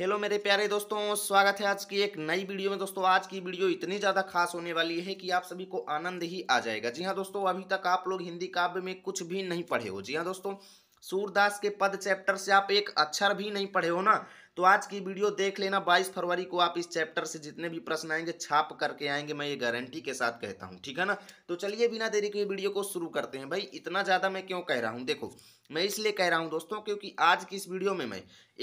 hello मेरे प्यारे दोस्तों स्वागत है आज की एक नई वीडियो में दोस्तों आज की वीडियो इतनी ज़्यादा खास होने वाली है कि आप सभी को आनंद ही आ जाएगा जी हाँ दोस्तों अभी तक आप लोग हिंदी काव्य में कुछ भी नहीं पढ़े हो जी हाँ दोस्तों सूरदास के पद चैप्टर से आप एक अक्षर भी नहीं पढ़े हो ना तो आज की वीडियो देख लेना बाईस फरवरी को आप इस चैप्टर से जितने भी प्रश्न आएंगे छाप करके आएंगे मैं ये गारंटी के साथ कहता हूँ ठीक है ना तो चलिए बिना देरी के वीडियो को शुरू करते हैं भाई इतना ज़्यादा मैं क्यों कह रहा हूँ देखो मैं इसलिए कह रहा हूँ दोस्तों क्योंकि आज की इस वीडियो में मैं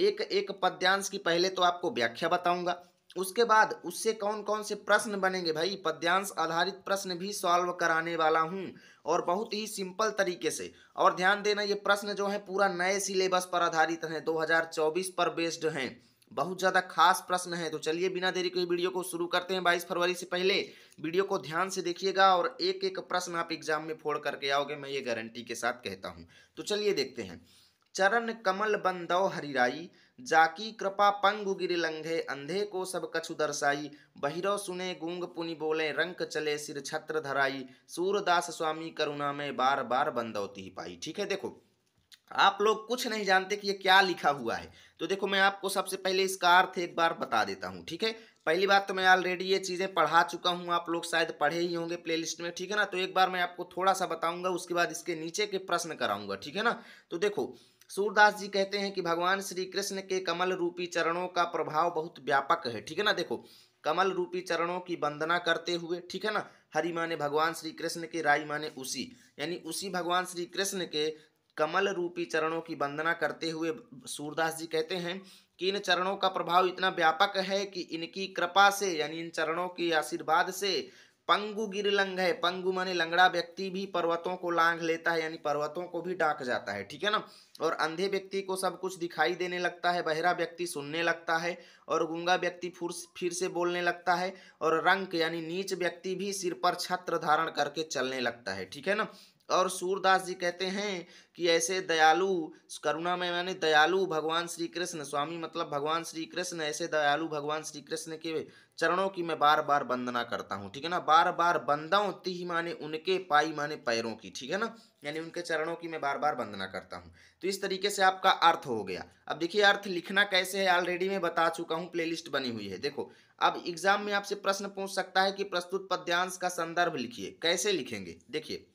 एक एक पद्यांश की पहले तो आपको व्याख्या बताऊँगा उसके बाद उससे कौन कौन से प्रश्न बनेंगे भाई पद्यांश आधारित प्रश्न भी सॉल्व कराने वाला हूँ और बहुत ही सिंपल तरीके से और ध्यान देना ये प्रश्न जो है पूरा नए सिलेबस पर आधारित हैं 2024 पर बेस्ड हैं बहुत ज़्यादा खास प्रश्न है तो चलिए बिना देरी के वीडियो को शुरू करते हैं बाईस फरवरी से पहले वीडियो को ध्यान से देखिएगा और एक एक प्रश्न आप एग्जाम में फोड़ करके आओगे मैं ये गारंटी के साथ कहता हूँ तो चलिए देखते हैं चरण कमल बंदौ हरिराई जाकी कृपा पंगु गिर लंघे अंधे को सब कछु दर्शाई बहिरो सुने गुंग पुनि बोले रंक चले सिर छत्र धराई सूरदास स्वामी करुणा में बार बार बंदौती पाई ठीक है देखो आप लोग कुछ नहीं जानते कि ये क्या लिखा हुआ है तो देखो मैं आपको सबसे पहले इसका अर्थ एक बार बता देता हूँ ठीक है पहली बात तो मैं ऑलरेडी ये चीज़ें पढ़ा चुका हूँ आप लोग शायद पढ़े ही होंगे प्लेलिस्ट में ठीक है ना तो एक बार मैं आपको थोड़ा सा बताऊंगा उसके बाद इसके नीचे के प्रश्न कराऊंगा ठीक है ना तो देखो सूरदास जी कहते हैं कि भगवान श्री कृष्ण के कमल रूपी चरणों का प्रभाव बहुत व्यापक है ठीक है ना देखो कमल रूपी चरणों की वंदना करते हुए ठीक है ना हरि माने भगवान श्री कृष्ण के राई माने उसी यानी उसी भगवान श्री कृष्ण के कमल रूपी चरणों की वंदना करते हुए सूरदास जी कहते हैं कि इन चरणों का प्रभाव इतना व्यापक है कि इनकी कृपा से यानी इन चरणों के आशीर्वाद से पंगु गिर लंग है पंगु माने लंगड़ा व्यक्ति भी पर्वतों को लांग लेता है यानी पर्वतों को भी डाक जाता है ठीक है ना और अंधे व्यक्ति को सब कुछ दिखाई देने लगता है बहरा व्यक्ति सुनने लगता है और गुंगा व्यक्ति फिर फिर से बोलने लगता है और रंक यानी नीच व्यक्ति भी सिर पर छत्र धारण करके चलने लगता है ठीक है ना और सूरदास जी कहते हैं कि ऐसे दयालु करुणा में मैंने दयालु भगवान श्री कृष्ण स्वामी मतलब भगवान श्री कृष्ण ऐसे दयालु भगवान श्री कृष्ण के चरणों की मैं बार बार वंदना करता हूँ ठीक है ना बार बार बंदाऊँ ती माने उनके पाई माने पैरों की ठीक है ना यानी उनके चरणों की मैं बार बार वंदना करता हूँ तो इस तरीके से आपका अर्थ हो गया अब देखिए अर्थ लिखना कैसे है ऑलरेडी मैं बता चुका हूँ प्लेलिस्ट बनी हुई है देखो अब एग्जाम में आपसे प्रश्न पूछ सकता है कि प्रस्तुत पद्यांश का संदर्भ लिखिए कैसे लिखेंगे देखिए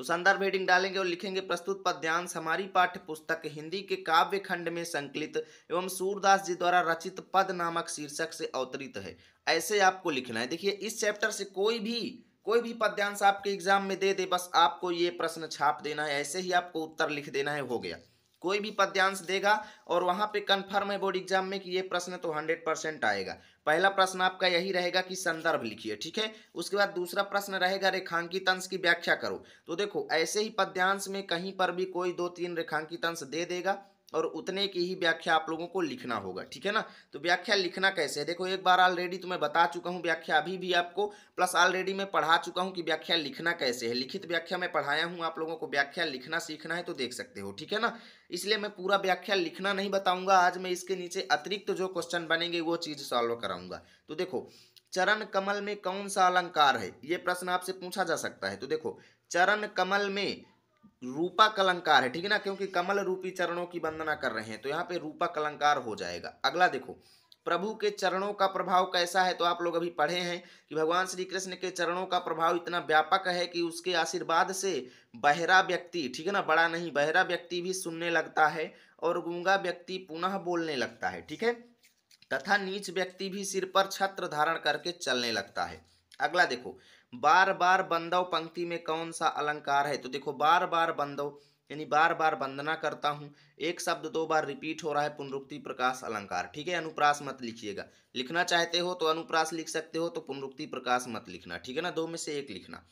तो संदर्भ हेडिंग डालेंगे और लिखेंगे प्रस्तुत पद्यांश हमारी पाठ्य पुस्तक हिंदी के काव्य खंड में संकलित एवं सूरदास जी द्वारा रचित पद नामक शीर्षक से अवतरित है ऐसे आपको लिखना है देखिए इस चैप्टर से कोई भी कोई भी पद्यांश आपके एग्जाम में दे दे बस आपको ये प्रश्न छाप देना है ऐसे ही आपको उत्तर लिख देना है हो गया कोई भी पद्यांश देगा और वहाँ पे कंफर्म है बोर्ड एग्जाम में कि ये प्रश्न तो हंड्रेड परसेंट आएगा पहला प्रश्न आपका यही रहेगा कि संदर्भ लिखिए ठीक है उसके बाद दूसरा प्रश्न रहेगा रेखांकित अंश की व्याख्या करो तो देखो ऐसे ही पद्यांश में कहीं पर भी कोई दो तीन रेखांकित अंश दे देगा और उतने की ही व्याख्या आप लोगों को लिखना होगा ठीक है ना तो व्याख्या लिखना कैसे है देखो एक बार ऑलरेडी तो मैं बता चुका हूँ व्याख्या अभी भी आपको प्लस ऑलरेडी मैं पढ़ा चुका हूँ कि व्याख्या लिखना कैसे है लिखित व्याख्या मैं पढ़ाया हूँ आप लोगों को व्याख्या लिखना सीखना है तो देख सकते हो ठीक है ना इसलिए मैं पूरा व्याख्या लिखना नहीं बताऊँगा आज मैं इसके नीचे अतिरिक्त तो जो क्वेश्चन बनेंगे वो चीज़ सॉल्व कराऊंगा तो देखो चरण कमल में कौन सा अलंकार है ये प्रश्न आपसे पूछा जा सकता है तो देखो चरण कमल में रूपा कलंकार है ठीक है ना क्योंकि कमल रूपी चरणों की वंदना कर रहे हैं तो यहाँ पे रूपा कलंकार हो जाएगा अगला देखो प्रभु के चरणों का प्रभाव कैसा है तो आप लोग अभी पढ़े हैं कि भगवान श्री कृष्ण के चरणों का प्रभाव इतना व्यापक है कि उसके आशीर्वाद से बहरा व्यक्ति ठीक है ना बड़ा नहीं बहरा व्यक्ति भी सुनने लगता है और गूंगा व्यक्ति पुनः बोलने लगता है ठीक है तथा नीच व्यक्ति भी सिर पर छत्र धारण करके चलने लगता है अगला देखो बार बार बंदव पंक्ति में कौन सा अलंकार है तो देखो बार बार बंदव यानी बार बार वंदना करता हूँ एक शब्द दो बार रिपीट हो रहा है पुनरुक्ति प्रकाश अलंकार ठीक है अनुप्रास मत लिखिएगा लिखना चाहते हो तो अनुप्रास लिख सकते हो तो पुनरुक्ति प्रकाश मत लिखना ठीक है ना दो में से एक लिखना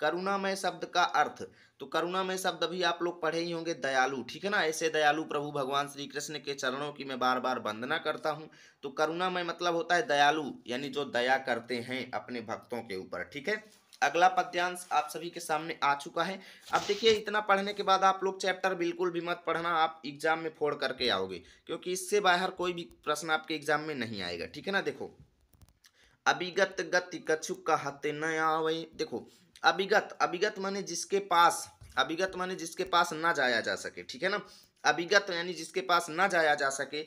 करुणामय शब्द का अर्थ तो करुणामय शब्द भी आप लोग पढ़े ही होंगे दयालु ठीक है ना ऐसे दयालु प्रभु भगवान श्री कृष्ण के चरणों की मैं बार बार वंदना करता हूँ तो करुणामय मतलब होता है दयालु यानी जो दया करते हैं अपने भक्तों के ऊपर ठीक है अगला पद्यांश आप सभी के सामने आ चुका है अब देखिए इतना पढ़ने के बाद आप लोग चैप्टर बिल्कुल भी मत पढ़ना आप एग्जाम में फोड़ करके आओगे क्योंकि इससे बाहर कोई भी प्रश्न आपके एग्जाम में नहीं आएगा ठीक है ना देखो अभिगत गति का कहते न वही देखो अभिगत अभिगत माने जिसके पास अभिगत माने जिसके पास ना जाया जा सके ठीक है ना अभिगत यानी जिसके पास ना जाया जा सके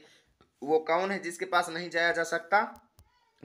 वो कौन है जिसके पास नहीं जाया जा सकता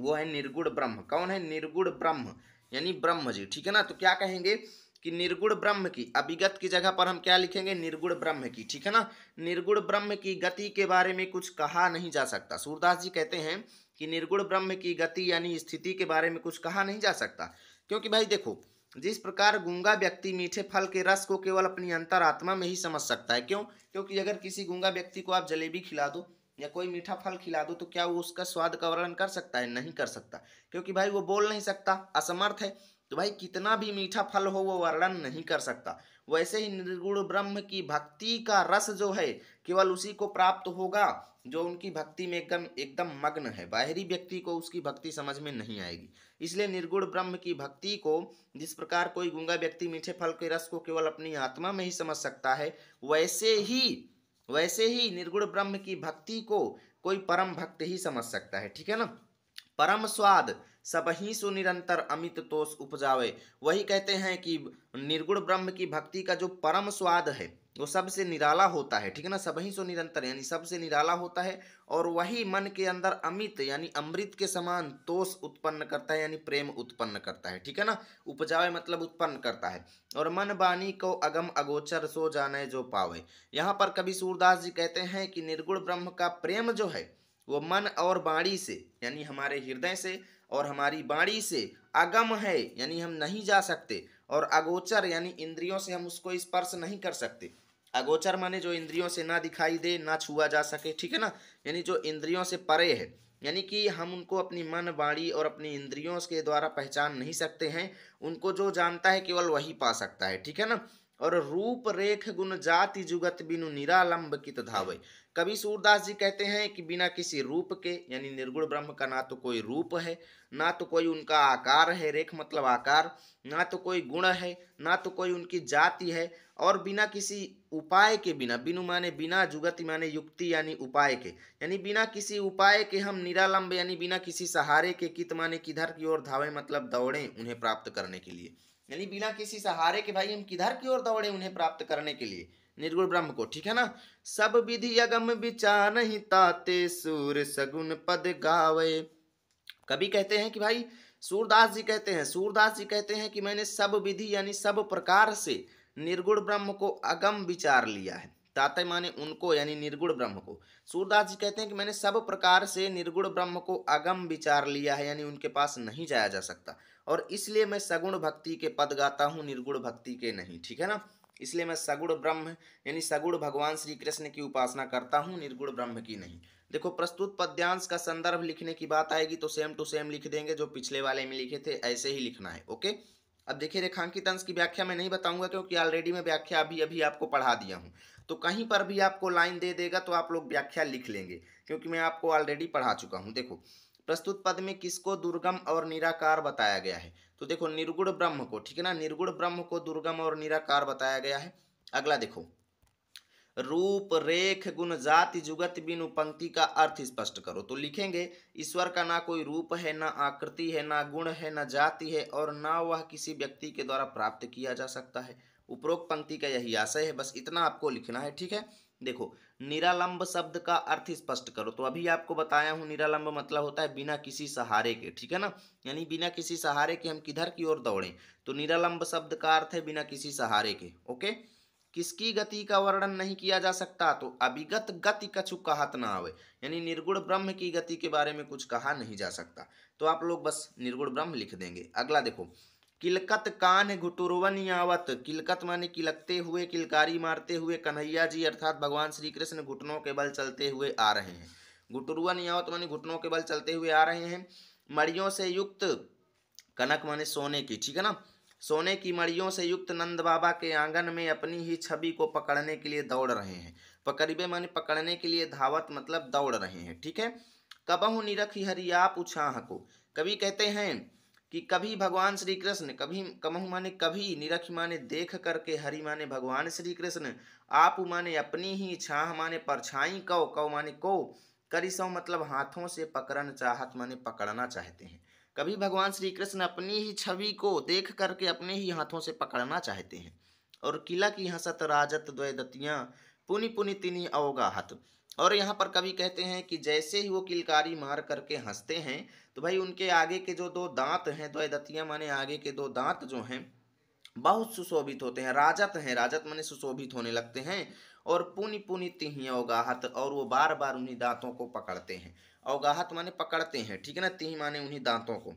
वो है निर्गुण ब्रह्म कौन है निर्गुण ब्रह्म यानी ब्रह्म जी ठीक है ना तो क्या कहेंगे कि निर्गुण ब्रह्म की अभिगत की जगह पर हम क्या लिखेंगे निर्गुण ब्रह्म की ठीक है ना निर्गुण ब्रह्म की गति के बारे में कुछ कहा नहीं जा सकता सूरदास जी कहते हैं कि निर्गुण ब्रह्म की गति यानी स्थिति के बारे में कुछ कहा नहीं जा सकता क्योंकि भाई देखो जिस प्रकार गुंगा व्यक्ति मीठे फल के रस को केवल अपनी अंतरात्मा में ही समझ सकता है क्यों क्योंकि अगर किसी गुंगा व्यक्ति को आप जलेबी खिला दो या कोई मीठा फल खिला दो तो क्या वो उसका स्वाद का वर्णन कर सकता है नहीं कर सकता क्योंकि भाई वो बोल नहीं सकता असमर्थ है तो भाई कितना भी मीठा फल हो वो वर्णन नहीं कर सकता वैसे ही निर्गुण ब्रह्म की भक्ति का रस जो है केवल उसी को प्राप्त होगा जो उनकी भक्ति में एकदम एकदम मग्न है बाहरी व्यक्ति को उसकी भक्ति समझ में नहीं आएगी इसलिए निर्गुण ब्रह्म की भक्ति को जिस प्रकार कोई गुंगा व्यक्ति मीठे फल के रस को केवल अपनी आत्मा में ही समझ सकता है वैसे ही वैसे ही निर्गुण ब्रह्म की भक्ति को कोई परम भक्त ही समझ सकता है ठीक है ना परम स्वाद सब ही सुनिरंतर अमित तोष उपजावे वही कहते हैं कि निर्गुण ब्रह्म की भक्ति का जो परम स्वाद है वो तो सबसे निराला होता है ठीक है ना ही सो निरंतर यानी सबसे निराला होता है और वही मन के अंदर अमित यानी अमृत के समान तोष उत्पन्न करता है यानी प्रेम उत्पन्न करता है ठीक है ना उपजावे मतलब उत्पन्न करता है और मन बानी को अगम अगोचर सो जाने जो पावे यहाँ पर कभी सूरदास जी कहते हैं कि निर्गुण ब्रह्म का प्रेम जो है वो मन और बाणी से यानी हमारे हृदय से और हमारी बाणी से अगम है यानी हम नहीं जा सकते और अगोचर यानी इंद्रियों से हम उसको स्पर्श नहीं कर सकते अगोचर माने जो इंद्रियों से ना दिखाई दे ना छुआ जा सके ठीक है ना यानी जो इंद्रियों से परे है यानी कि हम उनको अपनी मन वाणी और अपनी इंद्रियों के द्वारा पहचान नहीं सकते हैं उनको जो जानता है केवल वही पा सकता है ठीक है ना और रूप रेख गुण जाति जुगत बिनु निरालंब कित धावे कवि सूरदास जी कहते हैं कि बिना किसी रूप के यानी निर्गुण ब्रह्म का ना तो कोई रूप है ना तो कोई उनका आकार है रेख मतलब आकार ना तो कोई गुण है ना तो कोई उनकी जाति है और बिना किसी उपाय के बिना बिनु माने बिना जुगति माने युक्ति यानी उपाय के यानी बिना किसी उपाय के हम निरालंब यानी बिना किसी सहारे के कित माने किधर की ओर धावे मतलब दौड़ें उन्हें प्राप्त करने के लिए यानी बिना किसी सहारे के भाई हम किधर की ओर दौड़ें उन्हें प्राप्त करने के लिए निर्गुण ब्रह्म को ठीक है ना सब विधि यगम विचार नहीं ताते सूर सगुन पद गावे कभी कहते हैं कि भाई सूरदास जी कहते हैं सूरदास जी कहते हैं कि मैंने सब विधि यानी सब प्रकार से निर्गुण ब्रह्म को अगम विचार लिया है ताते माने उनको यानी निर्गुण ब्रह्म को सूरदास जी कहते हैं कि मैंने सब प्रकार से निर्गुण ब्रह्म को अगम विचार लिया है यानी उनके पास नहीं जाया जा सकता और इसलिए मैं सगुण भक्ति के पद गाता हूँ निर्गुण भक्ति के नहीं ठीक है ना इसलिए मैं सगुण ब्रह्म यानी सगुण भगवान श्री कृष्ण की उपासना करता हूँ निर्गुण ब्रह्म की नहीं देखो प्रस्तुत पद्यांश का संदर्भ लिखने की बात आएगी तो सेम टू सेम लिख देंगे जो पिछले वाले में लिखे थे ऐसे ही लिखना है ओके अब देखिए रेखांकित अंश की व्याख्या मैं नहीं बताऊंगा क्योंकि ऑलरेडी मैं व्याख्या अभी अभी आपको पढ़ा दिया हूँ तो कहीं पर भी आपको लाइन दे देगा तो आप लोग व्याख्या लिख लेंगे क्योंकि मैं आपको ऑलरेडी पढ़ा चुका हूँ देखो प्रस्तुत पद में किसको दुर्गम और निराकार बताया गया है तो देखो निर्गुण ब्रह्म को ठीक है ना निर्गुण ब्रह्म को दुर्गम और निराकार बताया गया है अगला देखो रूप रेख गुण जाति जुगत बिनु पंक्ति का अर्थ स्पष्ट करो तो लिखेंगे ईश्वर का ना कोई रूप है ना आकृति है ना गुण है ना जाति है और ना वह किसी व्यक्ति के द्वारा प्राप्त किया जा सकता है उपरोक्त पंक्ति का यही आशय है बस इतना आपको लिखना है ठीक है देखो निरालंब शब्द का अर्थ स्पष्ट करो तो अभी आपको बताया हूँ निरालंब मतलब होता है बिना किसी सहारे के ठीक है ना यानी बिना किसी सहारे के हम किधर की ओर दौड़ें तो निरालंब शब्द का अर्थ है बिना किसी सहारे के ओके किसकी गति का वर्णन नहीं किया जा सकता तो अभिगत गति कछु कहत ना आवे यानी निर्गुण ब्रह्म की गति के बारे में कुछ कहा नहीं जा सकता तो आप लोग बस निर्गुण ब्रह्म लिख देंगे अगला देखो किलकत कान घुटुरवन यावत किलकत माने किलकते हुए किलकारी मारते हुए कन्हैया जी अर्थात भगवान श्री कृष्ण घुटनों के बल चलते हुए आ रहे हैं घुटुरवन यावत माने घुटनों के बल चलते हुए आ रहे हैं मड़ियों से युक्त कनक माने सोने की ठीक है ना सोने की मड़ियों से युक्त नंद बाबा के आंगन में अपनी ही छवि को पकड़ने के लिए दौड़ रहे हैं पकड़बे माने पकड़ने के लिए धावत मतलब दौड़ रहे हैं ठीक है कबहू निरख हरिया पुछाह को कवि कहते हैं कि कभी भगवान श्री कृष्ण कभी कमहु माने कभी निरख माने देख करके हरि माने भगवान श्री कृष्ण आप माने अपनी ही छाह माने परछाई कौ कौ माने को करी सौ मतलब हाथों से पकड़न चाहत माने पकड़ना चाहते हैं कभी भगवान श्री कृष्ण अपनी ही छवि को देख करके अपने ही हाथों से पकड़ना चाहते हैं और किला की हंसत राजत द्वैदतियाँ पुनि पुनि तिनि अवगाहत और यहाँ पर कवि कहते हैं कि जैसे ही वो किलकारी मार करके हंसते हैं तो भाई उनके आगे के जो दो दांत हैं द्वैदतिया माने आगे के दो दांत जो हैं बहुत सुशोभित होते हैं राजत हैं राजत माने सुशोभित होने लगते हैं और पुनि पुनि तिहिया अवगाहत और वो बार बार उन्हीं दांतों को पकड़ते हैं अवगाहत माने पकड़ते हैं ठीक है ना तिहि माने उन्हीं दांतों को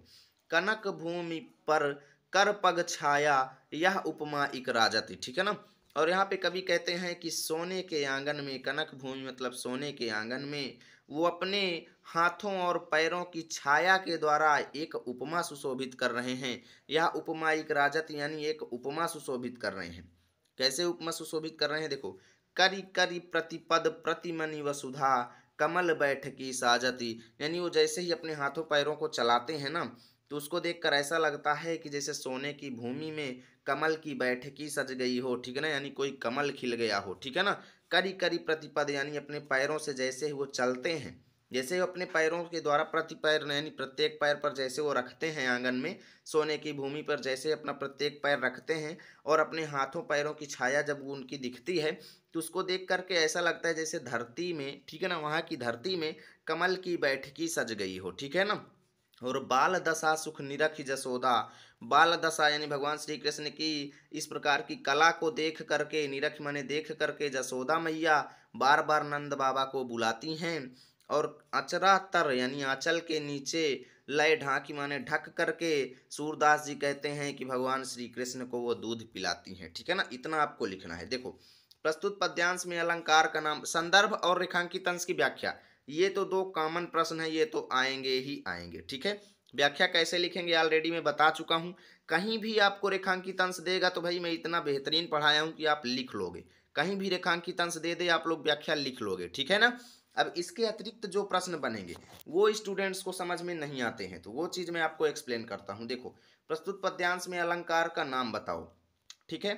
कनक भूमि पर कर पग छाया यह उपमा एक राजत ठीक है ना और यहाँ पे कभी कहते हैं कि सोने के आंगन में कनक भूमि मतलब सोने के आंगन में वो अपने हाथों और पैरों की छाया के द्वारा एक उपमा सुशोभित कर रहे हैं यह उपमा एक राजत यानी एक उपमा सुशोभित कर रहे हैं कैसे उपमा सुशोभित कर रहे हैं देखो करी करी प्रतिपद प्रतिमनि वसुधा कमल बैठ की साजती यानी वो जैसे ही अपने हाथों पैरों को चलाते हैं ना तो उसको देखकर ऐसा लगता है कि जैसे सोने की भूमि में कमल की बैठकी सज गई हो ठीक है ना यानी कोई कमल खिल गया हो ठीक है ना करी करी प्रतिपद यानी अपने पैरों से जैसे ही वो चलते हैं जैसे वो अपने पैरों के द्वारा प्रति पैर यानी प्रत्येक पैर पर जैसे वो रखते हैं आंगन में सोने की भूमि पर जैसे अपना प्रत्येक पैर रखते हैं और अपने हाथों पैरों की छाया जब उनकी दिखती है तो उसको देख करके ऐसा लगता है जैसे धरती में ठीक है ना वहाँ की धरती में कमल की बैठकी सज गई हो ठीक है ना और बाल दशा सुख निरख जसोदा बाल दशा यानी भगवान श्री कृष्ण की इस प्रकार की कला को देख करके निरख माने देख करके जसोदा मैया बार बार नंद बाबा को बुलाती हैं और अचरा तर यानी आंचल के नीचे लय ढांकी माने ढक करके सूरदास जी कहते हैं कि भगवान श्री कृष्ण को वो दूध पिलाती हैं ठीक है ना इतना आपको लिखना है देखो प्रस्तुत पद्यांश में अलंकार का नाम संदर्भ और रेखांकित अंश की व्याख्या ये तो दो कॉमन प्रश्न है ये तो आएंगे ही आएंगे ठीक है व्याख्या कैसे लिखेंगे ऑलरेडी मैं बता चुका हूँ कहीं भी आपको रेखांकित अंश देगा तो भाई मैं इतना बेहतरीन पढ़ाया हूँ कि आप लिख लोगे कहीं भी रेखांकित अंश दे दे आप लोग व्याख्या लिख लोगे ठीक है ना अब इसके अतिरिक्त जो प्रश्न बनेंगे वो स्टूडेंट्स को समझ में नहीं आते हैं तो वो चीज़ मैं आपको एक्सप्लेन करता हूँ देखो प्रस्तुत पद्यांश में अलंकार का नाम बताओ ठीक है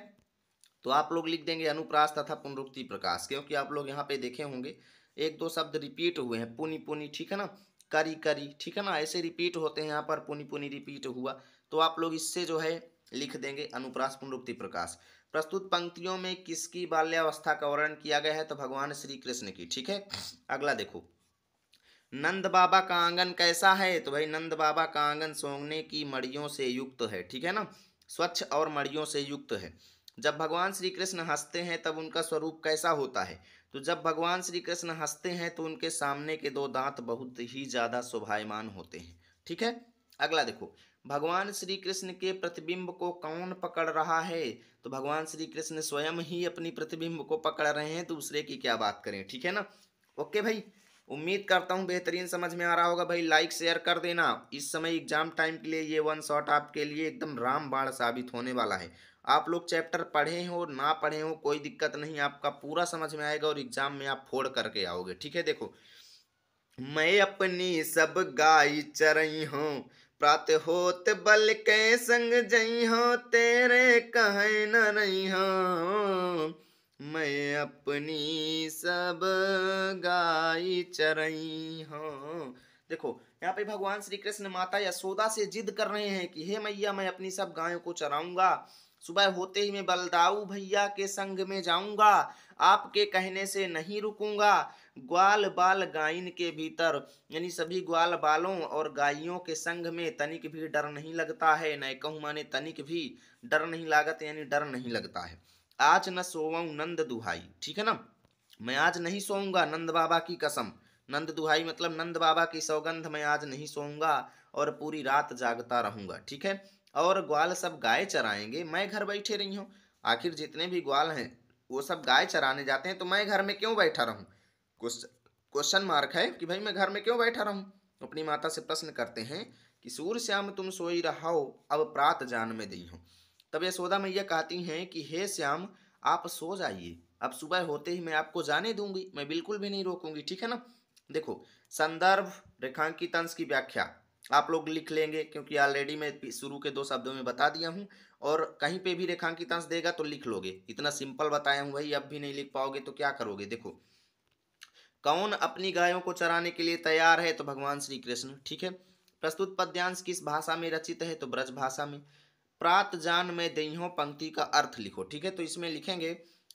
तो आप लोग लिख देंगे अनुप्रास तथा पुनरुक्ति प्रकाश क्योंकि आप लोग यहाँ पे देखे होंगे एक दो शब्द रिपीट हुए हैं पुनी पुनी ठीक है ना करी करी ठीक है ना ऐसे रिपीट होते हैं यहाँ पर पुनी पुनी रिपीट हुआ तो आप लोग इससे जो है लिख देंगे अनुप्रास पुनरुक्ति प्रकाश प्रस्तुत पंक्तियों में किसकी बाल्यावस्था का वर्णन किया गया है तो भगवान श्री कृष्ण की ठीक है अगला देखो नंद बाबा का आंगन कैसा है तो भाई नंद बाबा का आंगन सोंगने की मड़ियों से युक्त है ठीक है ना स्वच्छ और मड़ियों से युक्त है जब भगवान श्री कृष्ण हंसते हैं तब उनका स्वरूप कैसा होता है तो जब भगवान श्री कृष्ण हंसते हैं तो उनके सामने के दो दांत बहुत ही ज़्यादा शोभायमान होते हैं ठीक है अगला देखो भगवान श्री कृष्ण के प्रतिबिंब को कौन पकड़ रहा है तो भगवान श्री कृष्ण स्वयं ही अपनी प्रतिबिंब को पकड़ रहे हैं तो दूसरे की क्या बात करें ठीक है ना ओके भाई उम्मीद करता हूँ बेहतरीन समझ में आ रहा होगा भाई लाइक शेयर कर देना इस समय एग्जाम टाइम के लिए ये वन शॉट आपके लिए एकदम रामबाण साबित होने वाला है आप लोग चैप्टर पढ़े हो ना पढ़े हो कोई दिक्कत नहीं आपका पूरा समझ में आएगा और एग्जाम में आप फोड़ करके आओगे ठीक है देखो मैं अपनी सब गाय चरई हूँ प्रात होत बल के संग जई हो तेरे कहे न रही हो मैं अपनी सब गाय चरई हूँ देखो यहाँ पे भगवान श्री कृष्ण माता यशोदा से जिद कर रहे हैं कि हे मैया मैं अपनी सब गायों को चराऊंगा सुबह होते ही मैं बलदाऊ भैया के संग में जाऊंगा आपके कहने से नहीं रुकूंगा ग्वाल बाल गायन के भीतर यानी सभी ग्वाल बालों और गायों के संग में तनिक भी डर नहीं लगता है न कहूँ माने तनिक भी डर नहीं लागत यानी डर नहीं लगता है आज न सोवाऊ नंद दुहाई ठीक है ना मैं आज नहीं सोऊंगा नंद बाबा की कसम नंद दुहाई मतलब नंद बाबा की सौगंध मैं आज नहीं सोऊंगा और पूरी रात जागता रहूंगा ठीक है और ग्वाल सब गाय चराएंगे मैं घर बैठे रही हूँ आखिर जितने भी ग्वाल हैं वो सब गाय चराने जाते हैं तो मैं घर में क्यों बैठा रहूँ क्वेश्चन मार्क है कि भाई मैं घर में क्यों बैठा रहूँ अपनी माता से प्रश्न करते हैं कि सूर्य श्याम तुम सोई रहा हो अब प्रात जान में दी हो तब यशोदा मैया कहती हैं कि हे श्याम आप सो जाइए अब सुबह होते ही मैं आपको जाने दूंगी मैं बिल्कुल भी नहीं रोकूंगी ठीक है ना देखो संदर्भ रेखांकित अंश की व्याख्या आप लोग लिख लेंगे क्योंकि ऑलरेडी मैं शुरू के दो शब्दों में बता दिया हूँ और कहीं पे भी रेखांकित अंश देगा तो लिख लोगे इतना सिंपल बताया हूँ भाई अब भी नहीं लिख पाओगे तो क्या करोगे देखो कौन अपनी गायों को चराने के लिए तैयार है तो भगवान श्री कृष्ण ठीक है प्रस्तुत पद्यांश किस भाषा में रचित है तो ब्रज भाषा में प्रात जान में दही पंक्ति का अर्थ लिखो ठीक है तो इसमें लिखेंगे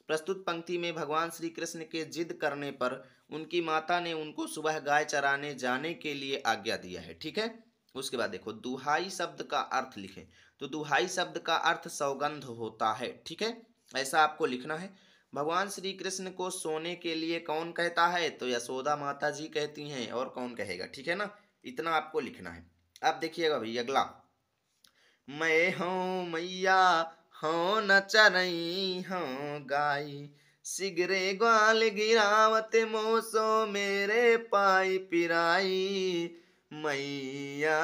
प्रस्तुत पंक्ति में भगवान श्री कृष्ण के जिद करने पर उनकी माता ने उनको सुबह गाय चराने जाने के लिए आज्ञा दिया है ठीक है उसके बाद देखो दुहाई शब्द का अर्थ लिखें तो दुहाई शब्द का अर्थ सौगंध होता है ठीक है ऐसा आपको लिखना है भगवान श्री कृष्ण को सोने के लिए कौन कहता है तो यशोदा माता जी कहती हैं और कौन कहेगा ठीक है ना इतना आपको लिखना है अब देखिएगा भाई अगला मैं हूँ मैया हो न चरई हूँ गाई सिगरे ग्वाल गिरावत मोसो मेरे पाई पिराई मैया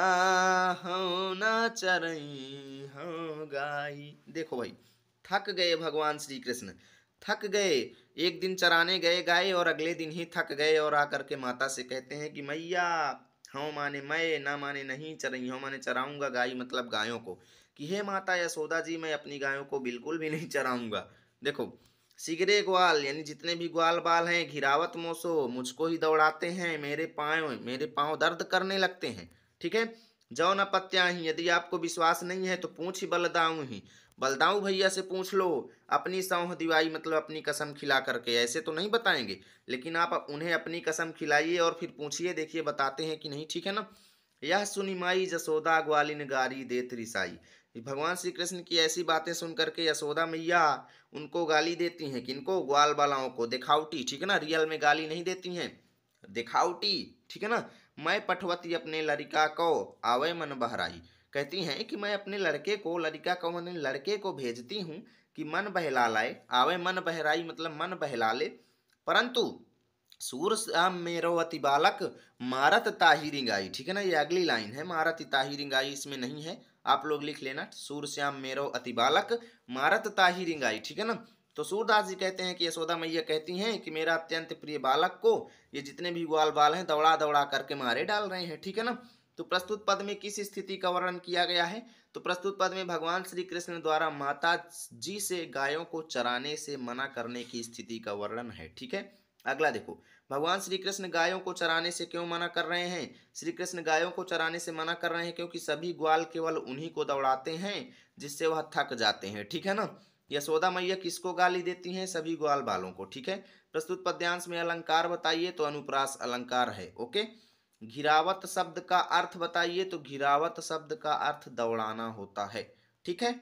हो ना चरई हो गाई देखो भाई थक गए भगवान श्री कृष्ण थक गए एक दिन चराने गए गाय और अगले दिन ही थक गए और आकर के माता से कहते हैं कि मैया हो माने मैं ना माने नहीं चरई हो माने चराऊंगा गाय मतलब गायों को कि हे माता यशोदा जी मैं अपनी गायों को बिल्कुल भी नहीं चराऊंगा देखो सिगरे ग्वाल यानी जितने भी ग्वाल बाल हैं घिरावत मोसो मुझको ही दौड़ाते हैं मेरे पाँव मेरे पाँव दर्द करने लगते हैं ठीक है जौन अपत्या ही यदि आपको विश्वास नहीं है तो पूछ ही बलदाऊ ही बलदाऊ भैया से पूछ लो अपनी सौह दिवाई मतलब अपनी कसम खिला करके ऐसे तो नहीं बताएंगे लेकिन आप उन्हें अपनी कसम खिलाइए और फिर पूछिए देखिए बताते हैं कि नहीं ठीक है ना यह सुनिमाई जसोदा ग्वालिन गारी देत रिसाई भगवान श्री कृष्ण की ऐसी बातें सुन करके यशोदा मैया उनको गाली देती हैं किनको ग्वाल वालाओं को दिखावटी ठीक है ना रियल में गाली नहीं देती हैं दिखावटी ठीक है ना मैं पठवती अपने लड़का को आवे मन बहराई कहती हैं कि मैं अपने लड़के को लड़का को मैंने लड़के को भेजती हूँ कि मन बहला लाए आवे मन बहराई मतलब मन बहला ले परंतु सूर श्याम मेरोवती बालक मारत ताही रिंगाई ठीक है ना ये अगली लाइन है मारत ताही रिंगाई इसमें नहीं है आप लोग लिख लेना सूर श्याम मेरो अति बालक मारत ताही रिंगाई ठीक है ना तो सूरदास जी कहते हैं कि यशोदा मैया कहती हैं कि मेरा अत्यंत प्रिय बालक को ये जितने भी ग्वाल बाल हैं दौड़ा दौड़ा करके मारे डाल रहे हैं ठीक है ना तो प्रस्तुत पद में किस स्थिति का वर्णन किया गया है तो प्रस्तुत पद में भगवान श्री कृष्ण द्वारा माता जी से गायों को चराने से मना करने की स्थिति का वर्णन है ठीक है अगला देखो भगवान श्री कृष्ण गायों को चराने से क्यों मना कर रहे हैं श्री कृष्ण गायों को चराने से मना कर रहे हैं क्योंकि सभी ग्वाल केवल उन्हीं को दौड़ाते हैं जिससे वह थक जाते हैं ठीक है ना यशोदा मैया किसको गाली देती हैं सभी ग्वाल बालों को ठीक है प्रस्तुत पद्यांश में अलंकार बताइए तो अनुप्रास अलंकार है ओके घिरावत शब्द का अर्थ बताइए तो घिरावत शब्द का अर्थ दौड़ाना होता है ठीक है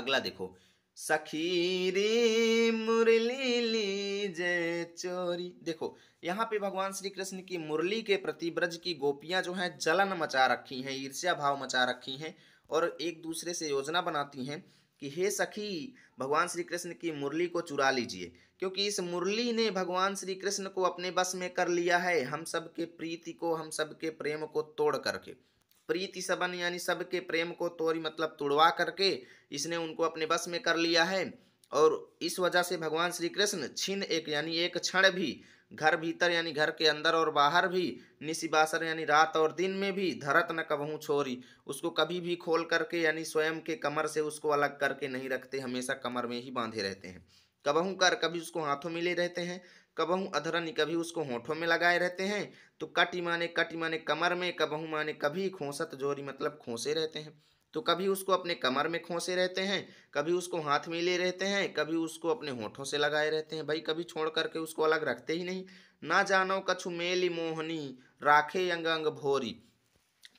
अगला देखो सखी रे मुरली जय चोरी देखो यहाँ पे भगवान श्री कृष्ण की मुरली के प्रति ब्रज की गोपियाँ जो हैं जलन मचा रखी हैं ईर्ष्या भाव मचा रखी हैं और एक दूसरे से योजना बनाती हैं कि हे सखी भगवान श्री कृष्ण की मुरली को चुरा लीजिए क्योंकि इस मुरली ने भगवान श्री कृष्ण को अपने बस में कर लिया है हम सब के प्रीति को हम सब के प्रेम को तोड़ करके प्रीति सबन यानी सबके प्रेम को तोड़ी मतलब तोड़वा करके इसने उनको अपने बस में कर लिया है और इस वजह से भगवान श्री कृष्ण छिन एक यानी एक क्षण भी घर भीतर यानी घर के अंदर और बाहर भी निशिबासर यानी रात और दिन में भी धरत न कबहू छोरी उसको कभी भी खोल करके यानी स्वयं के कमर से उसको अलग करके नहीं रखते हमेशा कमर में ही बांधे रहते हैं कबहू कर कभी उसको हाथों में ले रहते हैं कबहू अधरन कभी उसको होठों में लगाए रहते हैं तो कटी माने कटी माने कमर में कबहू माने कभी खोसत जोरी मतलब खोसे रहते हैं तो कभी उसको अपने कमर में खोसे रहते हैं कभी उसको हाथ में ले रहते हैं कभी उसको अपने होठों से लगाए रहते हैं भाई कभी छोड़ करके उसको अलग रखते ही नहीं ना जानो कछु मेली मोहनी राखे अंग अंग भोरी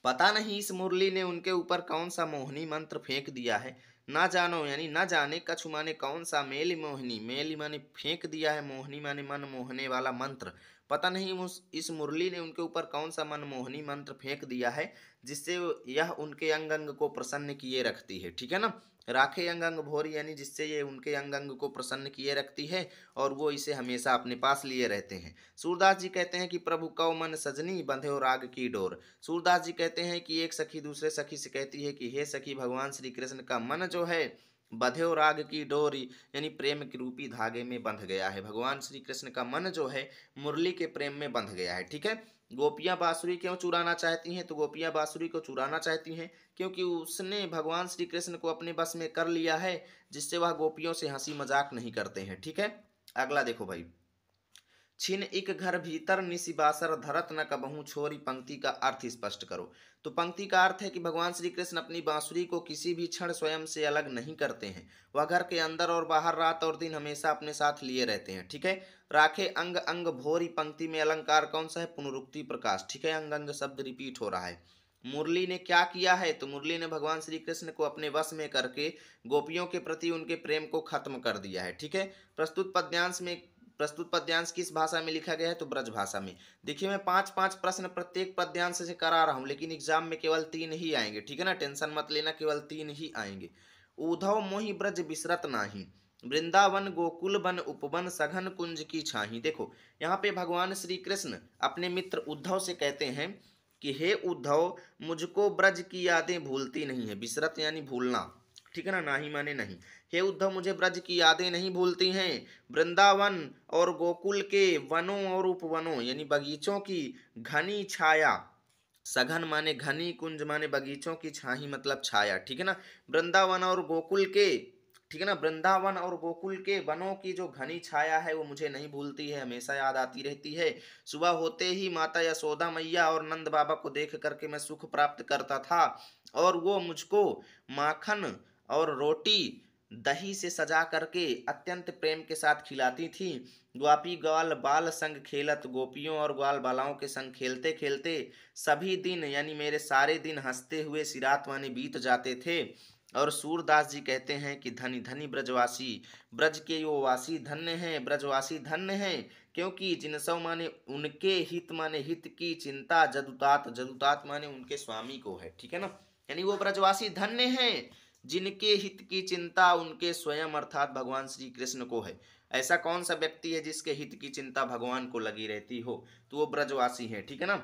पता नहीं इस मुरली ने उनके ऊपर कौन सा मोहनी मंत्र फेंक दिया है ना जानो यानी ना जाने कछ माने कौन सा मेली मोहिनी मेली माने फेंक दिया है मोहिनी माने मन मोहने वाला मंत्र पता नहीं उस इस मुरली ने उनके ऊपर कौन सा मन मोहनी मंत्र फेंक दिया है जिससे यह उनके अंग अंग को प्रसन्न किए रखती है ठीक है ना राखे अंगंग भोरी यानी जिससे ये उनके अंग अंग को प्रसन्न किए रखती है और वो इसे हमेशा अपने पास लिए रहते हैं सूरदास जी कहते हैं कि प्रभु कौ मन सजनी बंधे राग की डोर सूरदास जी कहते हैं कि एक सखी दूसरे सखी से कहती है कि हे सखी भगवान श्री कृष्ण का मन जो है बधेव राग की डोरी यानी प्रेम के रूपी धागे में बंध गया है भगवान श्री कृष्ण का मन जो है मुरली के प्रेम में बंध गया है ठीक है गोपियाँ बांसुरी क्यों चुराना चाहती हैं तो गोपियाँ बांसुरी को चुराना चाहती हैं क्योंकि उसने भगवान श्री कृष्ण को अपने बस में कर लिया है जिससे वह गोपियों से हंसी मजाक नहीं करते हैं ठीक है अगला देखो भाई छिन एक घर भीतर निशिबासर धरत न कबहु छोरी पंक्ति का अर्थ स्पष्ट करो तो पंक्ति का अर्थ है कि भगवान श्री कृष्ण अपनी बांसुरी को किसी भी क्षण स्वयं से अलग नहीं करते हैं वह घर के अंदर और बाहर रात और दिन हमेशा अपने साथ लिए रहते हैं ठीक है राखे अंग अंग भोरी पंक्ति में अलंकार कौन सा है पुनरुक्ति प्रकाश ठीक है अंग अंग शब्द रिपीट हो रहा है मुरली ने क्या किया है तो मुरली ने भगवान श्री कृष्ण को अपने वश में करके गोपियों के प्रति उनके प्रेम को खत्म कर दिया है ठीक है प्रस्तुत पद्यांश में प्रस्तुत पद्यांश किस भाषा में लिखा गया है तो ब्रज भाषा में देखिए मैं पांच पांच प्रश्न प्रत्येक पद्यांश से करा रहा हूँ लेकिन एग्जाम में केवल तीन ही आएंगे ठीक है ना टेंशन मत लेना केवल तीन ही आएंगे उधव मोहि ब्रज बिसरत नाही वृंदावन गोकुल वन उपवन सघन कुंज की छाही देखो यहाँ पे भगवान श्री कृष्ण अपने मित्र उद्धव से कहते हैं कि हे उद्धव मुझको ब्रज की यादें भूलती नहीं है बिसरत यानी भूलना ठीक है ना ना ही माने नहीं हे उद्धव मुझे ब्रज की यादें नहीं भूलती हैं वृंदावन और गोकुल के वनों और उपवनों यानी बगीचों की घनी छाया सघन माने घनी कुंज माने बगीचों की छाही मतलब छाया ठीक है ना वृंदावन और गोकुल के ठीक है ना वृंदावन और गोकुल के वनों की जो घनी छाया है वो मुझे नहीं भूलती है हमेशा याद आती रहती है सुबह होते ही माता यशोदा मैया और नंद बाबा को देख करके मैं सुख प्राप्त करता था और वो मुझको माखन और रोटी दही से सजा करके अत्यंत प्रेम के साथ खिलाती थी ग्वापी ग्वाल बाल संग खेलत गोपियों और ग्वाल बालाओं के संग खेलते खेलते सभी दिन यानी मेरे सारे दिन हंसते हुए सिरात वाने बीत जाते थे और सूरदास जी कहते हैं कि धनी धनी ब्रजवासी ब्रज के यो वासी धन्य हैं ब्रजवासी धन्य हैं क्योंकि जिनसव माने उनके हित माने हित की चिंता जदुतात जदुतात माने उनके स्वामी को है ठीक है ना यानी वो ब्रजवासी धन्य हैं जिनके हित की चिंता उनके स्वयं अर्थात भगवान श्री कृष्ण को है ऐसा कौन सा व्यक्ति है जिसके हित की चिंता भगवान को लगी रहती हो तो वो ब्रजवासी है ठीक है ना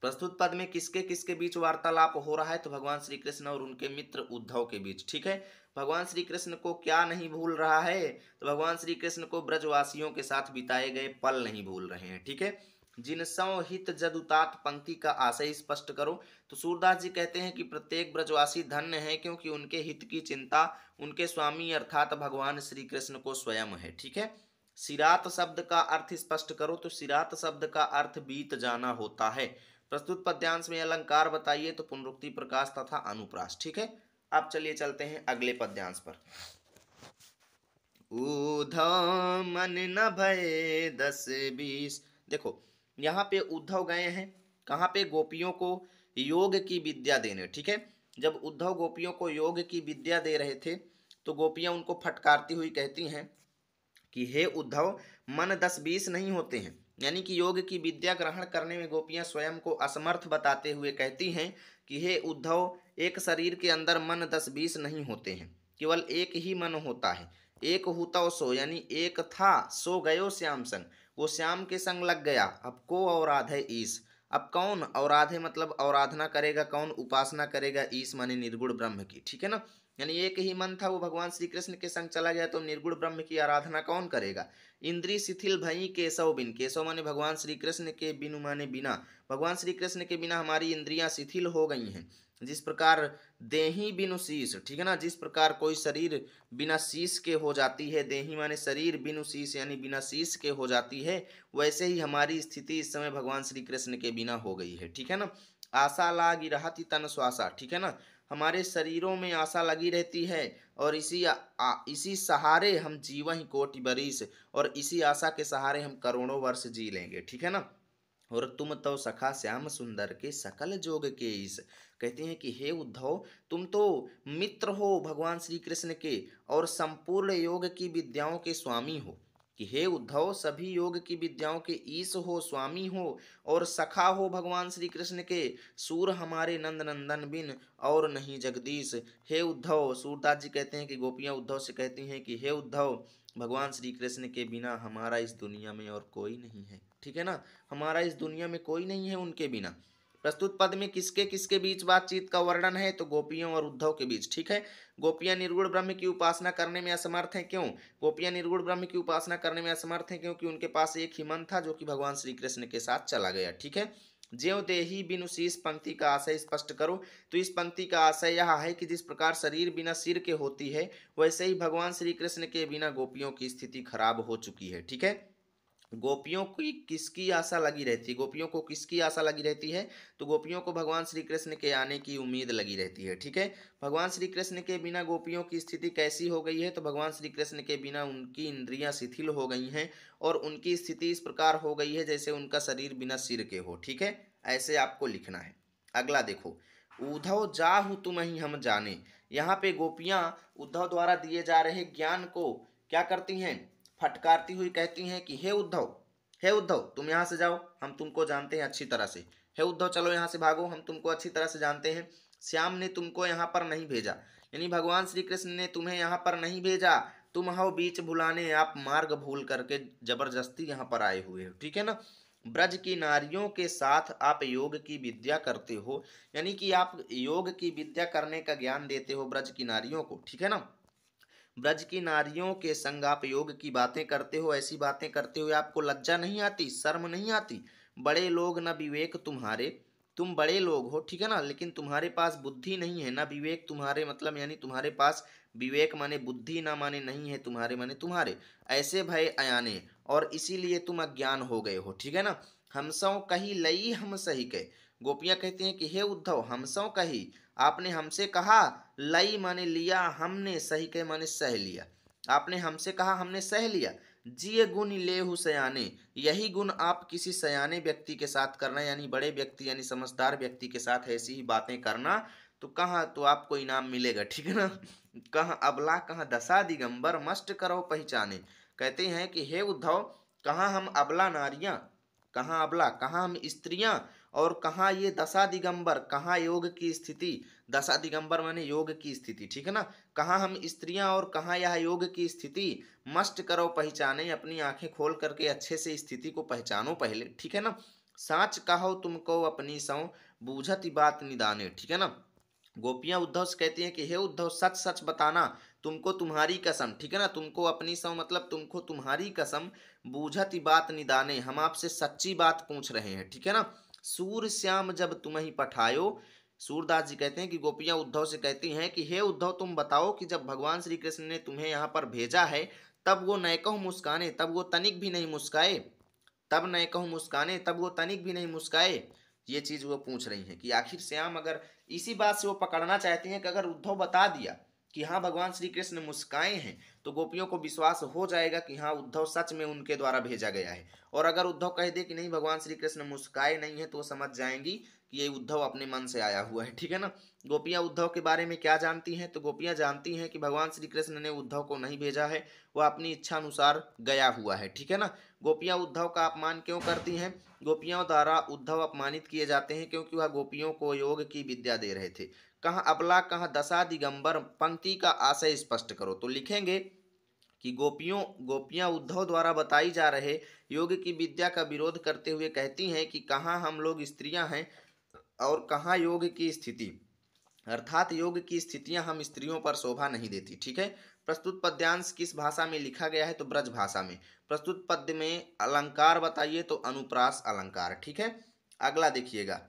प्रस्तुत पद में किसके किसके बीच वार्तालाप हो रहा है तो भगवान श्री कृष्ण और उनके मित्र उद्धव के बीच ठीक है भगवान श्री कृष्ण को क्या नहीं भूल रहा है तो भगवान श्री कृष्ण को ब्रजवासियों के साथ बिताए गए पल नहीं भूल रहे हैं ठीक है जिन संहित जदुतात पंक्ति का आशय स्पष्ट करो तो सूरदास जी कहते हैं कि प्रत्येक ब्रजवासी धन्य है क्योंकि उनके हित की चिंता उनके स्वामी अर्थात भगवान श्री कृष्ण को स्वयं है ठीक है सिरात शब्द का अर्थ स्पष्ट करो तो सिरात शब्द का अर्थ बीत जाना होता है प्रस्तुत पद्यांश में अलंकार बताइए तो पुनरुक्ति प्रकाश तथा अनुप्रास ठीक है अब चलिए चलते हैं अगले पद्यांश पर ऊध मन न भय दस बीस देखो यहाँ पे उद्धव गए हैं कहाँ पे गोपियों को योग की विद्या देने ठीक है जब उद्धव गोपियों को योग की विद्या दे रहे थे तो गोपियाँ उनको फटकारती हुई कहती हैं कि हे उद्धव मन दस बीस नहीं होते हैं यानी कि योग की विद्या ग्रहण करने में गोपियाँ स्वयं को असमर्थ बताते हुए कहती हैं कि हे उद्धव एक शरीर के अंदर मन दस बीस नहीं होते हैं केवल एक ही मन होता है एक होता सो यानी एक था सो गयो श्याम संग वो श्याम के संग लग गया अब को और आधे ईस अब कौन और आधे मतलब आराधना करेगा कौन उपासना करेगा ईस माने निर्गुण ब्रह्म की ठीक है ना यानी एक ही मन था वो भगवान श्री कृष्ण के संग चला गया तो निर्गुण ब्रह्म की आराधना कौन करेगा इंद्री शिथिल भई केशव बिन केशव माने भगवान श्री कृष्ण के बिनु माने बिना भगवान श्री कृष्ण के बिना हमारी इंद्रियां शिथिल हो गई हैं जिस प्रकार देही बिनु शीश ठीक है ना जिस प्रकार कोई शरीर बिना शीश के हो जाती है देही माने शरीर बिनु शीश यानी बिना शीश के हो जाती है वैसे ही हमारी स्थिति इस समय भगवान श्री कृष्ण के बिना हो गई है ठीक है ना आशा लागी रहती तन श्वासा ठीक है ना हमारे शरीरों में आशा लगी रहती है और इसी आ, इसी सहारे हम जीवन कोटि बरीस और इसी आशा के सहारे हम करोड़ों वर्ष जी लेंगे ठीक है ना और तुम तो सखा श्याम सुंदर के सकल जोग के इस कहते हैं कि हे उद्धव तुम तो मित्र हो भगवान श्री कृष्ण के और संपूर्ण योग की विद्याओं के स्वामी हो कि हे उद्धव सभी योग की विद्याओं के ईश हो स्वामी हो और सखा हो भगवान श्री कृष्ण के सूर हमारे नंद नंदन बिन और नहीं जगदीश हे उद्धव सूरदास जी कहते हैं कि गोपियाँ उद्धव से कहती हैं कि हे उद्धव भगवान श्री कृष्ण के बिना हमारा इस दुनिया में और कोई नहीं है ठीक है ना हमारा इस दुनिया में कोई नहीं है उनके बिना प्रस्तुत पद में किसके किसके बीच बातचीत का वर्णन है तो गोपियों और उद्धव के बीच ठीक है गोपियां निर्गुण ब्रह्म की उपासना करने में असमर्थ हैं क्यों गोपियां निर्गुण ब्रह्म की उपासना करने में असमर्थ हैं क्योंकि उनके पास एक ही मन था जो कि भगवान श्री कृष्ण के साथ चला गया ठीक है ज्यो देही बिनु इस पंक्ति का आशय स्पष्ट करो तो इस पंक्ति का आशय यह है कि जिस प्रकार शरीर बिना सिर के होती है वैसे ही भगवान श्री कृष्ण के बिना गोपियों की स्थिति खराब हो चुकी है ठीक है गोपियों की किसकी आशा लगी रहती है गोपियों को किसकी आशा लगी रहती है तो गोपियों को भगवान श्री कृष्ण के आने की उम्मीद लगी रहती है ठीक है भगवान श्री कृष्ण के बिना गोपियों की स्थिति कैसी हो गई है तो भगवान श्री कृष्ण के बिना उनकी इंद्रियां शिथिल हो गई हैं और उनकी स्थिति इस प्रकार हो गई है जैसे उनका शरीर बिना सिर के हो ठीक है ऐसे आपको लिखना है अगला देखो उद्धव जाहु तुम ही हम जाने यहाँ पे गोपियाँ उद्धव द्वारा दिए जा रहे ज्ञान को क्या करती हैं फटकारती हुई कहती हैं कि हे उद्धव हे उद्धव तुम यहाँ से जाओ हम तुमको जानते हैं अच्छी तरह से हे उद्धव चलो यहाँ से भागो हम तुमको अच्छी तरह से जानते हैं श्याम ने तुमको यहाँ पर नहीं भेजा यानी भगवान श्री कृष्ण ने तुम्हें यहाँ पर नहीं भेजा तुम हो बीच भुलाने आप मार्ग भूल करके जबरदस्ती यहाँ पर आए हुए हो ठीक है ना ब्रज की नारियों के साथ आप योग की विद्या करते हो यानी कि आप योग की विद्या करने का ज्ञान देते हो ब्रज की नारियों को ठीक है ना ब्रज की नारियों के योग की बातें करते हो ऐसी बातें करते हुए आपको लज्जा नहीं आती शर्म नहीं आती बड़े लोग ना विवेक तुम्हारे तुम बड़े लोग हो ठीक है ना लेकिन तुम्हारे पास बुद्धि नहीं है ना विवेक तुम्हारे मतलब यानी तुम्हारे पास विवेक माने बुद्धि ना माने नहीं है तुम्हारे माने तुम्हारे ऐसे भय अयाने और इसीलिए तुम अज्ञान हो गए हो ठीक है ना हमसव कही लई हम सही कहे गोपियाँ कहती हैं कि हे उद्धव हमसव कही आपने हमसे कहा लई माने लिया हमने सही के माने सह लिया आपने हमसे कहा हमने सह लिया जिये गुण हु सयाने यही गुण आप किसी सयाने व्यक्ति के साथ करना यानी बड़े व्यक्ति यानी समझदार व्यक्ति के साथ ऐसी ही बातें करना तो कहाँ तो आपको इनाम मिलेगा ठीक है ना कहाँ अबला कहाँ दशा दिगंबर मस्ट करो पहचाने कहते हैं कि हे उद्धव कहाँ हम अबला नारियाँ कहाँ अबला कहाँ हम स्त्रियाँ और कहाँ ये दशा दिगंबर कहाँ योग की स्थिति दशा दिगंबर माने योग की स्थिति ठीक है ना कहाँ हम स्त्रियाँ और कहाँ यह योग की स्थिति मस्ट करो पहचाने अपनी आंखें खोल करके अच्छे से स्थिति को पहचानो पहले ठीक है ना साँच कहो तुमको अपनी सौ बूझत बात निदाने ठीक है ना गोपियाँ उद्धव से कहती हैं कि हे उद्धव सच सच बताना तुमको तुम्हारी कसम ठीक है ना तुमको अपनी सौ मतलब तुमको तुम्हारी कसम बूझत बात निदाने हम आपसे सच्ची बात पूछ रहे हैं ठीक है ना सूर्य श्याम जब तुम्हें पठायो सूरदास जी कहते हैं कि गोपियां उद्धव से कहती हैं कि हे उद्धव तुम बताओ कि जब भगवान श्री कृष्ण ने तुम्हें यहाँ पर भेजा है तब वो नए कहूँ मुस्काने तब वो तनिक भी नहीं मुस्काए तब नए कहूँ मुस्काने तब वो तनिक भी नहीं मुस्काए ये चीज़ वो पूछ रही हैं कि आखिर श्याम अगर इसी बात से वो पकड़ना चाहती हैं कि अगर उद्धव बता दिया कि हाँ भगवान श्री कृष्ण मुस्काए हैं तो गोपियों को विश्वास हो जाएगा कि हाँ उद्धव सच में उनके द्वारा भेजा गया है और अगर उद्धव कह दे कि नहीं भगवान श्री कृष्ण मुस्काए नहीं है तो वो समझ जाएंगी कि ये उद्धव अपने मन से आया हुआ है ठीक है ना गोपियाँ उद्धव के बारे में क्या जानती हैं तो गोपियाँ जानती हैं कि भगवान श्री कृष्ण ने उद्धव को नहीं भेजा है वह अपनी इच्छा अनुसार गया हुआ है ठीक है ना गोपियाँ उद्धव का अपमान क्यों करती हैं गोपियों द्वारा उद्धव अपमानित किए जाते हैं क्योंकि वह गोपियों को योग की विद्या दे रहे थे कहाँ अबला कहाँ दशा दिगंबर पंक्ति का आशय स्पष्ट करो तो लिखेंगे कि गोपियों गोपियाँ उद्धव द्वारा बताई जा रहे योग की विद्या का विरोध करते हुए कहती हैं कि कहाँ हम लोग स्त्रियाँ हैं और कहाँ योग की स्थिति अर्थात योग की स्थितियाँ हम स्त्रियों पर शोभा नहीं देती ठीक है प्रस्तुत पद्यांश किस भाषा में लिखा गया है तो ब्रज भाषा में प्रस्तुत पद्य में अलंकार बताइए तो अनुप्रास अलंकार ठीक है अगला देखिएगा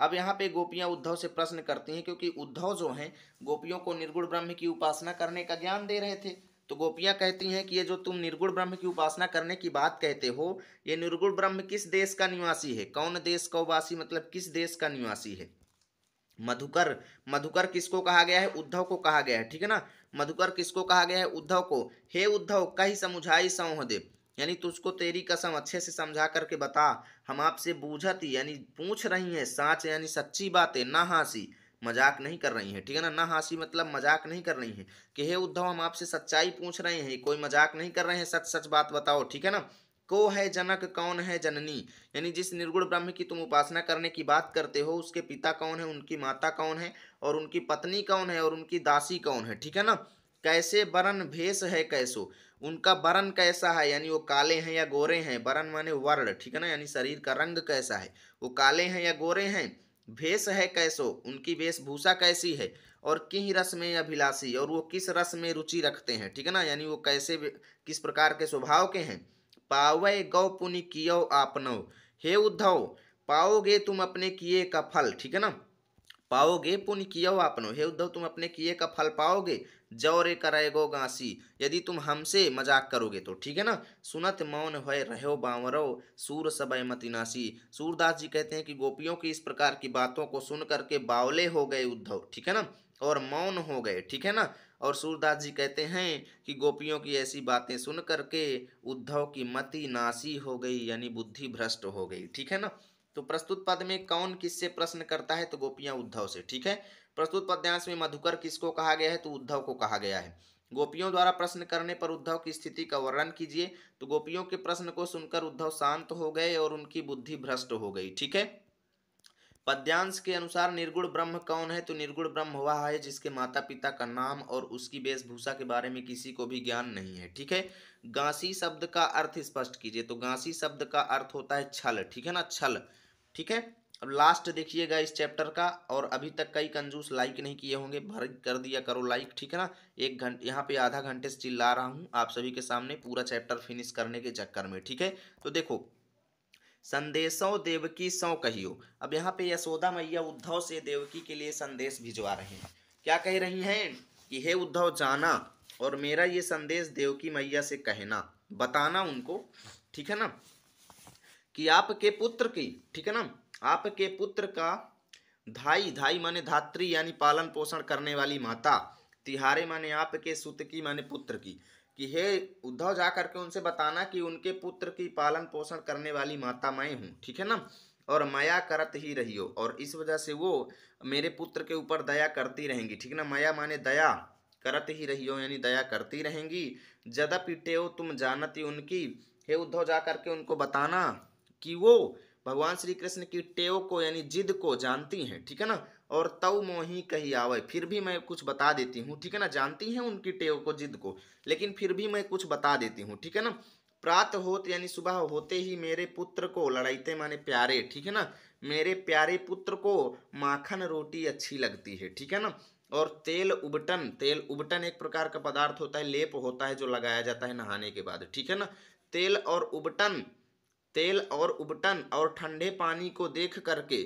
अब यहाँ पे गोपियाँ उद्धव से प्रश्न करती हैं क्योंकि उद्धव जो हैं गोपियों को निर्गुण ब्रह्म की उपासना करने का ज्ञान दे रहे थे तो गोपियाँ कहती हैं कि ये जो तुम निर्गुण ब्रह्म की उपासना करने की बात कहते हो ये निर्गुण ब्रह्म किस देश का निवासी है कौन देश का मतलब किस देश का निवासी है मधुकर मधुकर किसको कहा गया है उद्धव को कहा गया है ठीक है ना मधुकर किसको कहा गया है उद्धव को हे उद्धव कही समुझाई सौहदेव यानी तुझको तेरी कसम अच्छे से समझा करके बता हम आपसे बूझत यानी पूछ रही हैं साँच यानी सच्ची बातें ना हाँसी मजाक नहीं कर रही हैं ठीक है ना ना हाँसी मतलब मजाक नहीं कर रही हैं कि हे उद्धव हम आपसे सच्चाई पूछ रहे हैं कोई मजाक नहीं कर रहे हैं सच सच बात बताओ ठीक है ना को है जनक कौन है जननी यानी जिस निर्गुण ब्रह्म की तुम उपासना करने की बात करते हो उसके पिता कौन है उनकी माता कौन है और उनकी पत्नी कौन है और उनकी दासी कौन है ठीक है ना कैसे वरण भेष है कैसो उनका वरण कैसा है यानी वो काले हैं या गोरे हैं वरण माने वर्ण ठीक है ना यानी शरीर का रंग कैसा है वो काले हैं या गोरे हैं भेष है कैसो उनकी वेशभूषा कैसी है और किस रस में अभिलाषी और वो किस रस में रुचि रखते हैं ठीक है ना यानी वो कैसे किस प्रकार के स्वभाव के हैं पावय गौ पुनि कियो आपनव हे उद्धव पाओगे तुम अपने किए का फल ठीक है ना पाओगे पुण्य कियो आपनो हे उद्धव तुम अपने किए का फल पाओगे जौरे करेगो गांसी यदि तुम हमसे मजाक करोगे तो ठीक है ना सुनत मौन भय रहो बावरो सूर सबय मतिनासी सूरदास जी कहते हैं कि गोपियों की इस प्रकार की बातों को सुन करके बावले हो गए उद्धव ठीक है ना और मौन हो गए ठीक है ना और सूरदास जी कहते हैं कि गोपियों की ऐसी बातें सुन करके उद्धव की मति नासी हो गई यानी बुद्धि भ्रष्ट हो गई ठीक है ना तो प्रस्तुत पद में कौन किससे प्रश्न करता है तो गोपियां उद्धव से ठीक है प्रस्तुत पद्यांश में मधुकर किसको कहा गया है तो उद्धव को कहा गया है गोपियों द्वारा प्रश्न करने पर उद्धव की स्थिति का वर्णन कीजिए तो गोपियों के प्रश्न को सुनकर उद्धव शांत हो गए और उनकी बुद्धि भ्रष्ट हो गई ठीक है पद्यांश के अनुसार निर्गुण ब्रह्म कौन है तो निर्गुण ब्रह्म वह है जिसके माता पिता का नाम और उसकी वेशभूषा के बारे में किसी को भी ज्ञान नहीं है ठीक है गांसी शब्द का अर्थ स्पष्ट कीजिए तो गांसी शब्द का अर्थ होता है छल ठीक है ना छल ठीक है अब लास्ट देखिएगा इस चैप्टर का और अभी तक कई कंजूस लाइक नहीं किए होंगे भर कर दिया करो लाइक ठीक है ना एक घंटे यहाँ पे आधा घंटे से चिल्ला रहा हूँ आप सभी के सामने पूरा चैप्टर फिनिश करने के चक्कर में ठीक है तो देखो संदेशों देवकी सौ कहियो अब यहाँ पे यशोदा मैया उद्धव से देवकी के लिए संदेश भिजवा रहे हैं क्या कह रही हैं कि हे उद्धव जाना और मेरा ये संदेश देवकी मैया से कहना बताना उनको ठीक है ना कि आपके पुत्र की ठीक है ना आपके पुत्र का धाई धाई माने धात्री यानी पालन पोषण करने वाली माता तिहारे माने आपके सुत की माने पुत्र की कि हे उद्धव जा करके उनसे बताना कि उनके पुत्र की पालन पोषण करने वाली माता मैं हूँ ठीक है ना और माया करत ही रही हो और इस वजह से वो मेरे पुत्र के ऊपर दया करती रहेंगी ठीक ना माया माने दया करत ही रही हो यानी दया करती रहेंगी जदा पीटे हो तुम जानती उनकी हे उद्धव जा करके उनको बताना कि वो भगवान श्री कृष्ण की टेव को यानी जिद को जानती हैं ठीक है ना और तव मोही कही आवे फिर भी मैं कुछ बता देती हूँ ठीक है ना जानती हैं उनकी टेव को जिद को लेकिन फिर भी मैं कुछ बता देती हूँ ठीक है ना प्रात होत यानी सुबह होते ही मेरे पुत्र को लड़ाईते माने प्यारे ठीक है ना मेरे प्यारे पुत्र को माखन रोटी अच्छी लगती है ठीक है ना और तेल उबटन तेल उबटन एक प्रकार का पदार्थ होता है लेप होता है जो लगाया जाता है नहाने के बाद ठीक है ना तेल और उबटन तेल और उबटन और ठंडे पानी को देख करके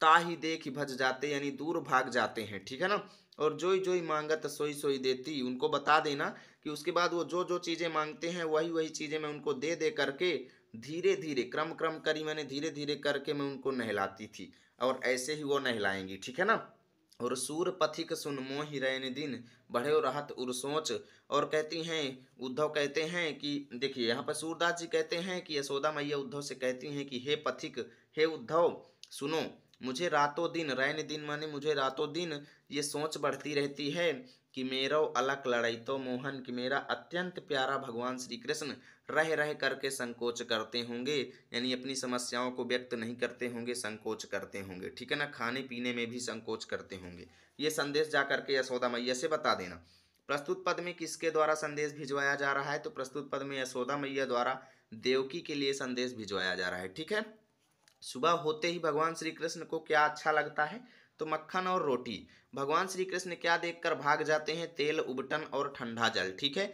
ताही देख भज जाते यानी दूर भाग जाते हैं ठीक है ना और जोई जोई मांगत सोई सोई देती उनको बता देना कि उसके बाद वो जो जो चीज़ें मांगते हैं वही वही चीज़ें मैं उनको दे दे करके धीरे धीरे क्रम क्रम करी मैंने धीरे धीरे करके मैं उनको नहलाती थी और ऐसे ही वो नहलाएंगी ठीक है ना और सूर पथिक सुन मोहि रैन दिन बढ़े और राहत उर सोच और कहती हैं उद्धव कहते हैं कि देखिए यहाँ पर सूरदास जी कहते हैं कि यशोदा मैया उद्धव से कहती हैं कि हे पथिक हे उद्धव सुनो मुझे रातों दिन रैन दिन माने मुझे रातों दिन ये सोच बढ़ती रहती है कि मेरा अलग लड़ाई तो मोहन कि मेरा अत्यंत प्यारा भगवान श्री कृष्ण रह रह करके संकोच करते होंगे यानी अपनी समस्याओं को व्यक्त नहीं करते होंगे संकोच करते होंगे ठीक है ना खाने पीने में भी संकोच करते होंगे ये संदेश जा करके यशोदा मैया से बता देना प्रस्तुत पद में किसके द्वारा संदेश भिजवाया जा रहा है तो प्रस्तुत पद में यशोदा मैया द्वारा देवकी के लिए संदेश भिजवाया जा रहा है ठीक है सुबह होते ही भगवान श्री कृष्ण को क्या अच्छा लगता है तो मक्खन और रोटी भगवान श्री कृष्ण क्या देखकर भाग जाते हैं तेल उबटन और ठंडा जल ठीक है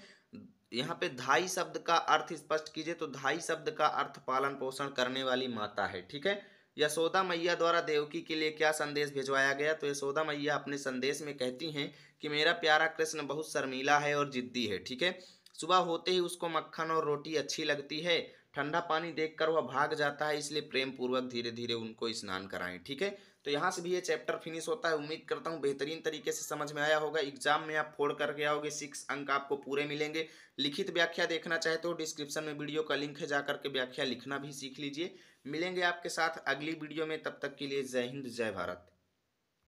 यहाँ पे धाई शब्द का अर्थ स्पष्ट कीजिए तो धाई शब्द का अर्थ पालन पोषण करने वाली माता है ठीक है यशोदा मैया द्वारा देवकी के लिए क्या संदेश भिजवाया गया तो यशोदा मैया अपने संदेश में कहती हैं कि मेरा प्यारा कृष्ण बहुत शर्मीला है और जिद्दी है ठीक है सुबह होते ही उसको मक्खन और रोटी अच्छी लगती है ठंडा पानी देखकर वह भाग जाता है इसलिए प्रेम पूर्वक धीरे धीरे उनको स्नान कराएं ठीक है तो यहाँ से भी ये चैप्टर फिनिश होता है उम्मीद करता हूँ बेहतरीन तरीके से समझ में आया होगा एग्जाम में आप फोड़ करके आओगे सिक्स अंक आपको पूरे मिलेंगे लिखित व्याख्या देखना चाहते हो डिस्क्रिप्शन में वीडियो का लिंक है जा करके व्याख्या लिखना भी सीख लीजिए मिलेंगे आपके साथ अगली वीडियो में तब तक के लिए जय हिंद जय भारत